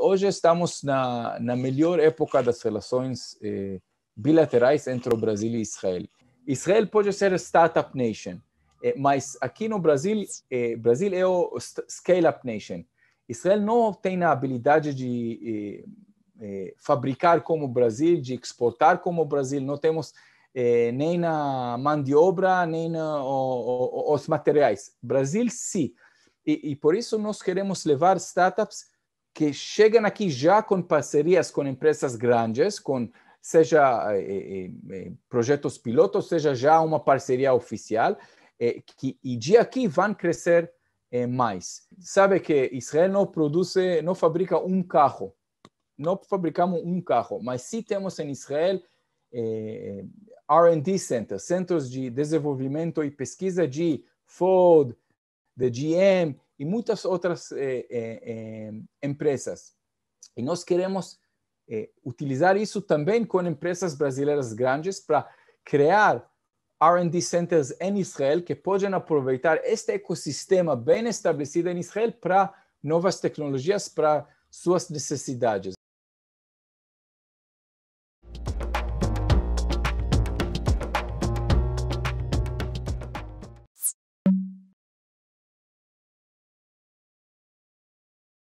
hoje estamos na, na melhor época das relações eh, bilaterais entre o Brasil e Israel. Israel pode ser startup nation, eh, mas aqui no Brasil, eh, Brasil é o scale-up nation. Israel não tem a habilidade de eh, eh, fabricar como o Brasil, de exportar como o Brasil. Não temos eh, nem na mão de obra, nem na, o, o, os materiais. Brasil, sim. E, e por isso nós queremos levar startups que chegam aqui já com parcerias com empresas grandes, com seja eh, eh, eh, eh projetos pilotos, seja já uma parceria oficial, eh, que, e de aqui vão crescer eh, mais. Sabe que Israel não produz, não fabrica um carro, não fabricamos um carro, mas sim temos em Israel R&D centers, centros de desenvolvimento e pesquisa de Ford, de GM e muitas outras eh, eh, eh, empresas. E nós queremos eh, utilizar isso também com empresas brasileiras grandes para criar R&D centers em Israel que podem aproveitar este ecossistema bem estabelecido em Israel para novas tecnologias, para suas necessidades.